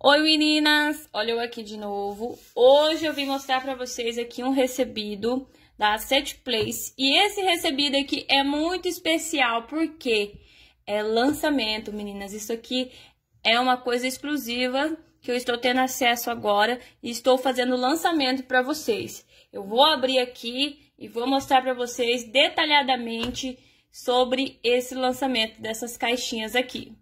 Oi meninas, olha eu aqui de novo. Hoje eu vim mostrar para vocês aqui um recebido da Set Place e esse recebido aqui é muito especial porque é lançamento, meninas. Isso aqui é uma coisa exclusiva que eu estou tendo acesso agora e estou fazendo lançamento para vocês. Eu vou abrir aqui e vou mostrar para vocês detalhadamente sobre esse lançamento dessas caixinhas aqui.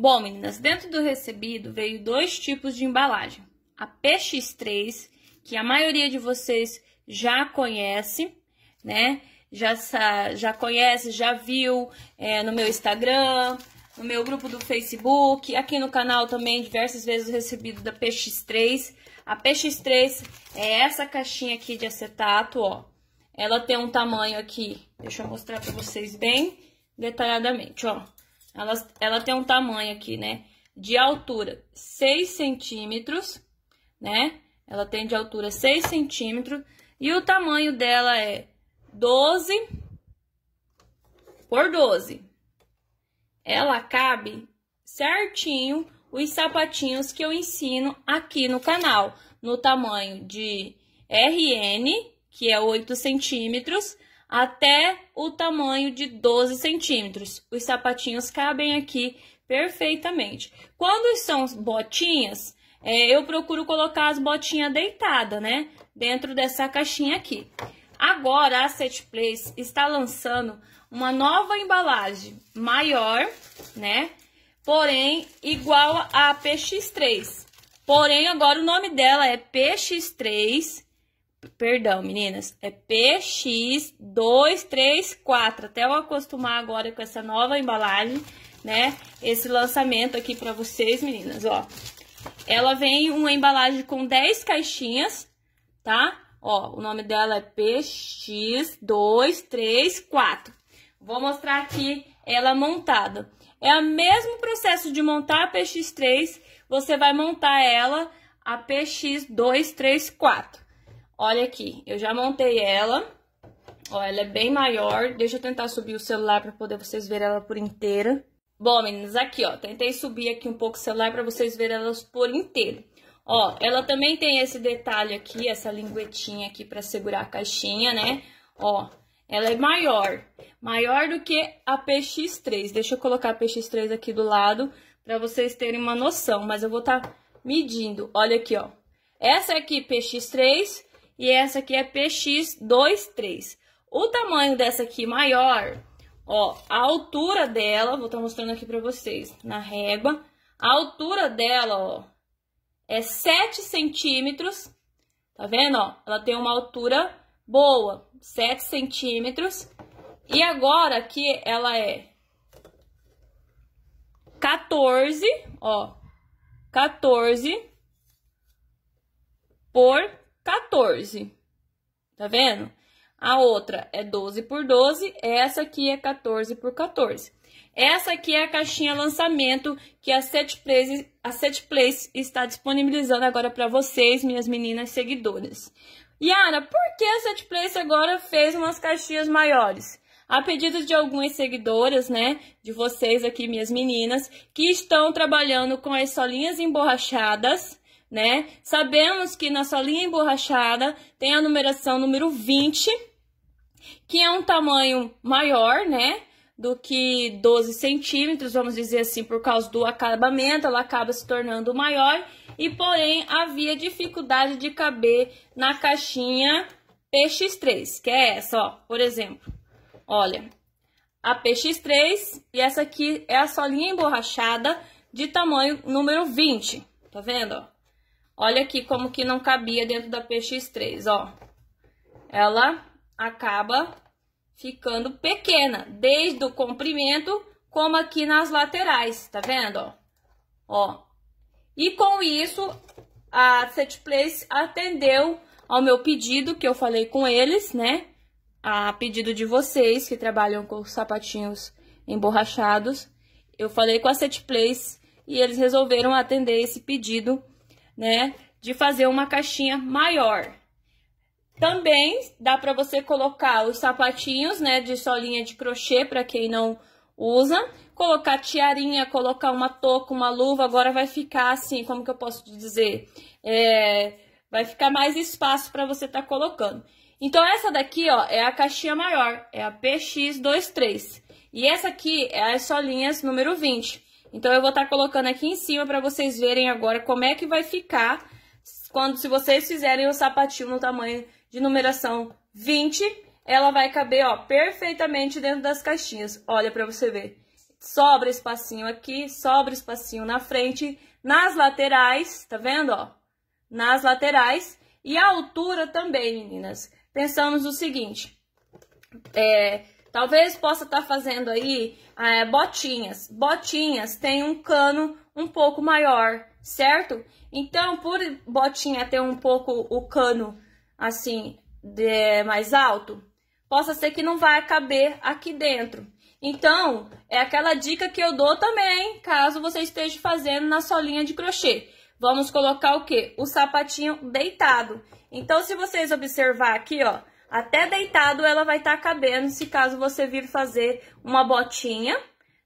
Bom, meninas, dentro do recebido veio dois tipos de embalagem. A PX3, que a maioria de vocês já conhece, né? Já, já conhece, já viu é, no meu Instagram, no meu grupo do Facebook, aqui no canal também, diversas vezes recebido da PX3. A PX3 é essa caixinha aqui de acetato, ó. Ela tem um tamanho aqui, deixa eu mostrar pra vocês bem detalhadamente, ó. Ela, ela tem um tamanho aqui, né? De altura 6 centímetros, né? Ela tem de altura 6 centímetros. E o tamanho dela é 12 por 12. Ela cabe certinho os sapatinhos que eu ensino aqui no canal. No tamanho de RN, que é 8 centímetros, até o tamanho de 12 centímetros. Os sapatinhos cabem aqui perfeitamente. Quando são botinhas, é, eu procuro colocar as botinhas deitada, né? Dentro dessa caixinha aqui. Agora, a Set Place está lançando uma nova embalagem maior, né? Porém, igual a PX3. Porém, agora o nome dela é PX3 Perdão, meninas, é PX234. Até eu acostumar agora com essa nova embalagem, né? Esse lançamento aqui para vocês, meninas, ó. Ela vem uma embalagem com 10 caixinhas, tá? Ó, o nome dela é PX234. Vou mostrar aqui ela montada. É o mesmo processo de montar a PX3, você vai montar ela a PX234. Olha aqui, eu já montei ela. Ó, ela é bem maior. Deixa eu tentar subir o celular para poder vocês verem ela por inteira. Bom, meninas, aqui, ó. Tentei subir aqui um pouco o celular para vocês verem elas por inteiro. Ó, ela também tem esse detalhe aqui, essa linguetinha aqui para segurar a caixinha, né? Ó, ela é maior. Maior do que a PX3. Deixa eu colocar a PX3 aqui do lado para vocês terem uma noção. Mas eu vou estar tá medindo. Olha aqui, ó. Essa aqui, PX3, e essa aqui é PX23. O tamanho dessa aqui maior, ó, a altura dela, vou estar tá mostrando aqui para vocês, na régua, a altura dela, ó, é 7 centímetros, tá vendo, ó? Ela tem uma altura boa, 7 centímetros, e agora aqui ela é 14, ó, 14 por 14. Tá vendo? A outra é 12 por 12, essa aqui é 14 por 14. Essa aqui é a caixinha lançamento que a Set Place, a Set Place está disponibilizando agora para vocês, minhas meninas seguidoras. Yara, por que a Set Place agora fez umas caixinhas maiores? a pedido de algumas seguidoras, né, de vocês aqui, minhas meninas, que estão trabalhando com as solinhas emborrachadas né? Sabemos que na linha emborrachada tem a numeração número 20, que é um tamanho maior, né? Do que 12 centímetros, vamos dizer assim, por causa do acabamento, ela acaba se tornando maior. E, porém, havia dificuldade de caber na caixinha PX3, que é essa, ó, por exemplo. Olha, a PX3 e essa aqui é a solinha emborrachada de tamanho número 20, tá vendo, ó? Olha aqui como que não cabia dentro da PX3, ó. Ela acaba ficando pequena, desde o comprimento, como aqui nas laterais, tá vendo, ó? Ó. E com isso, a Setplace atendeu ao meu pedido, que eu falei com eles, né? A pedido de vocês que trabalham com sapatinhos emborrachados. Eu falei com a Setplace e eles resolveram atender esse pedido né, de fazer uma caixinha maior. Também dá para você colocar os sapatinhos, né, de solinha de crochê para quem não usa, colocar tiarinha, colocar uma touca, uma luva, agora vai ficar assim, como que eu posso dizer? É, vai ficar mais espaço para você estar tá colocando. Então essa daqui, ó, é a caixinha maior, é a PX23. E essa aqui é as solinhas número 20. Então, eu vou estar tá colocando aqui em cima para vocês verem agora como é que vai ficar quando, se vocês fizerem o sapatinho no tamanho de numeração 20, ela vai caber, ó, perfeitamente dentro das caixinhas. Olha para você ver. Sobra espacinho aqui, sobra espacinho na frente, nas laterais, tá vendo, ó? Nas laterais e a altura também, meninas. Pensamos o seguinte, é, Talvez possa estar tá fazendo aí é, botinhas. Botinhas tem um cano um pouco maior, certo? Então, por botinha ter um pouco o cano assim de, mais alto, possa ser que não vai caber aqui dentro. Então, é aquela dica que eu dou também, caso você esteja fazendo na solinha de crochê. Vamos colocar o que? O sapatinho deitado. Então, se vocês observar aqui, ó, até deitado ela vai estar tá cabendo, se caso você vir fazer uma botinha,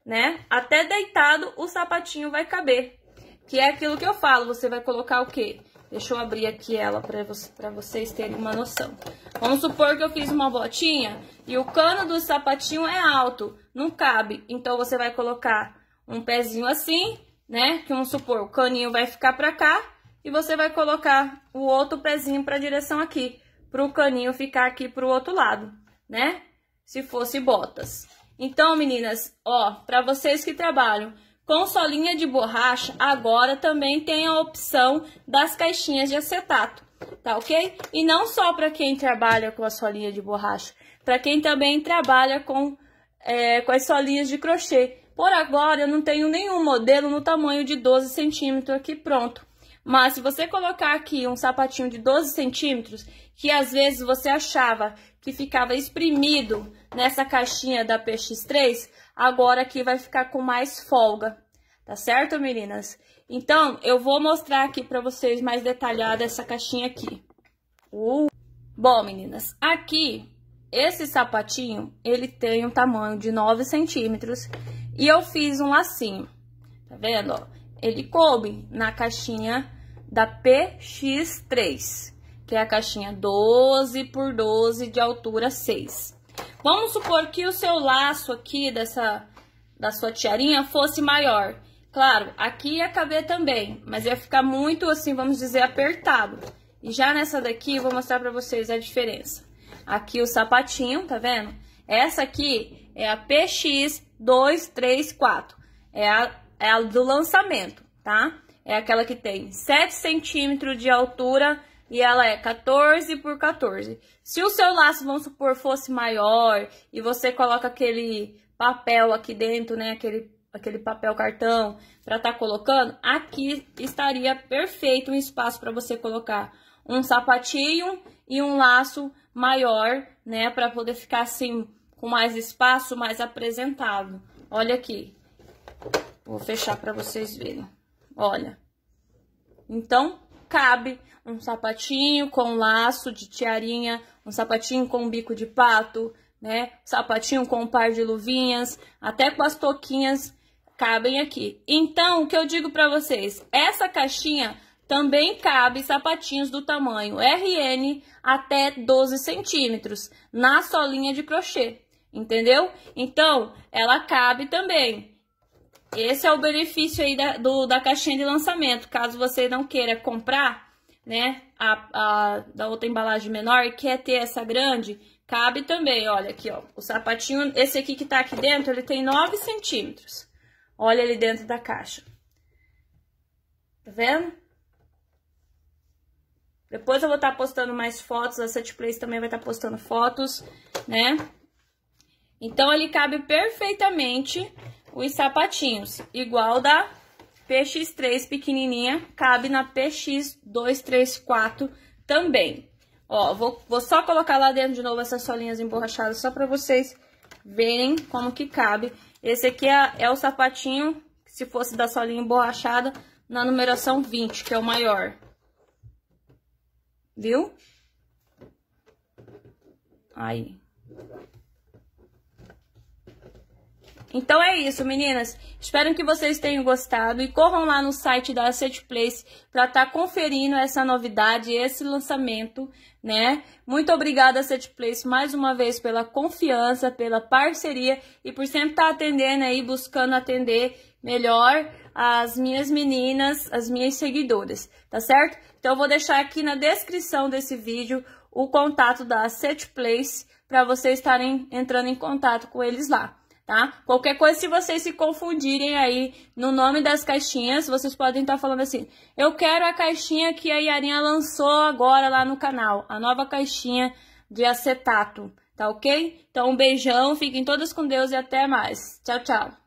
né? Até deitado o sapatinho vai caber. Que é aquilo que eu falo, você vai colocar o quê? Deixa eu abrir aqui ela para você, pra vocês terem uma noção. Vamos supor que eu fiz uma botinha e o cano do sapatinho é alto, não cabe. Então, você vai colocar um pezinho assim, né? Que vamos supor, o caninho vai ficar para cá e você vai colocar o outro pezinho para a direção aqui para o caninho ficar aqui para o outro lado, né? Se fosse botas. Então, meninas, ó, para vocês que trabalham com solinha de borracha, agora também tem a opção das caixinhas de acetato, tá ok? E não só para quem trabalha com a solinha de borracha, para quem também trabalha com, é, com as solinhas de crochê. Por agora, eu não tenho nenhum modelo no tamanho de 12 centímetros aqui pronto. Mas se você colocar aqui um sapatinho de 12 centímetros, que às vezes você achava que ficava exprimido nessa caixinha da PX3, agora aqui vai ficar com mais folga, tá certo, meninas? Então, eu vou mostrar aqui pra vocês mais detalhada essa caixinha aqui. Uh! Bom, meninas, aqui, esse sapatinho, ele tem um tamanho de 9 centímetros e eu fiz um lacinho, tá vendo, ó? ele coube na caixinha da PX3, que é a caixinha 12 por 12 de altura 6. Vamos supor que o seu laço aqui dessa da sua tiarinha fosse maior. Claro, aqui ia caber também, mas ia ficar muito assim, vamos dizer, apertado. E já nessa daqui, vou mostrar pra vocês a diferença. Aqui o sapatinho, tá vendo? Essa aqui é a PX234. É a é a do lançamento, tá? É aquela que tem 7 centímetros de altura e ela é 14 por 14. Se o seu laço, vamos supor, fosse maior e você coloca aquele papel aqui dentro, né? Aquele, aquele papel cartão para estar tá colocando, aqui estaria perfeito um espaço para você colocar um sapatinho e um laço maior, né? Para poder ficar assim com mais espaço, mais apresentado. Olha aqui. Vou fechar para vocês verem. Olha. Então, cabe um sapatinho com laço de tiarinha, um sapatinho com bico de pato, né? Sapatinho com um par de luvinhas, até com as toquinhas cabem aqui. Então, o que eu digo para vocês, essa caixinha também cabe sapatinhos do tamanho RN até 12 centímetros na solinha de crochê, entendeu? Então, ela cabe também esse é o benefício aí da, do, da caixinha de lançamento. Caso você não queira comprar, né, a, a, da outra embalagem menor e quer ter essa grande, cabe também. Olha aqui, ó, o sapatinho, esse aqui que tá aqui dentro, ele tem 9 centímetros. Olha ali dentro da caixa. Tá vendo? Depois eu vou estar tá postando mais fotos, a Set Place também vai estar tá postando fotos, né? Então, ele cabe perfeitamente os sapatinhos, igual da PX3 pequenininha, cabe na PX234 também. Ó, vou, vou só colocar lá dentro de novo essas solinhas emborrachadas só pra vocês verem como que cabe. Esse aqui é, é o sapatinho, se fosse da solinha emborrachada, na numeração 20, que é o maior. Viu? Aí. Então é isso, meninas. Espero que vocês tenham gostado e corram lá no site da Asset Place para estar tá conferindo essa novidade, esse lançamento, né? Muito obrigada, Asset Place, mais uma vez pela confiança, pela parceria e por sempre estar tá atendendo aí, buscando atender melhor as minhas meninas, as minhas seguidoras, tá certo? Então eu vou deixar aqui na descrição desse vídeo o contato da Asset Place para vocês estarem entrando em contato com eles lá tá? Qualquer coisa, se vocês se confundirem aí no nome das caixinhas, vocês podem estar tá falando assim, eu quero a caixinha que a Yarinha lançou agora lá no canal, a nova caixinha de acetato, tá ok? Então, um beijão, fiquem todas com Deus e até mais. Tchau, tchau!